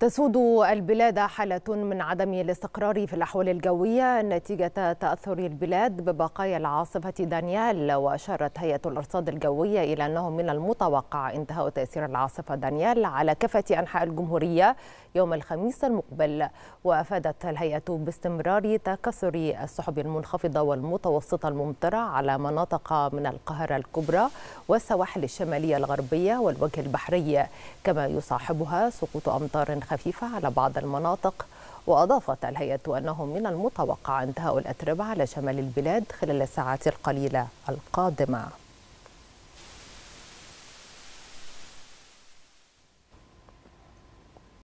تسود البلاد حالة من عدم الاستقرار في الأحوال الجوية نتيجة تأثر البلاد ببقايا العاصفة دانيال وأشارت هيئة الأرصاد الجوية إلى أنه من المتوقع انتهاء تأثير العاصفة دانيال على كافة أنحاء الجمهورية يوم الخميس المقبل وأفادت الهيئة باستمرار تكاثر السحب المنخفضة والمتوسطة الممطرة على مناطق من القاهرة الكبرى والسواحل الشمالية الغربية والوجه البحري كما يصاحبها سقوط أمطار خفيفة على بعض المناطق وأضافت الهيئة أنه من المتوقع انتهاء الأتربة على شمال البلاد خلال الساعات القليلة القادمة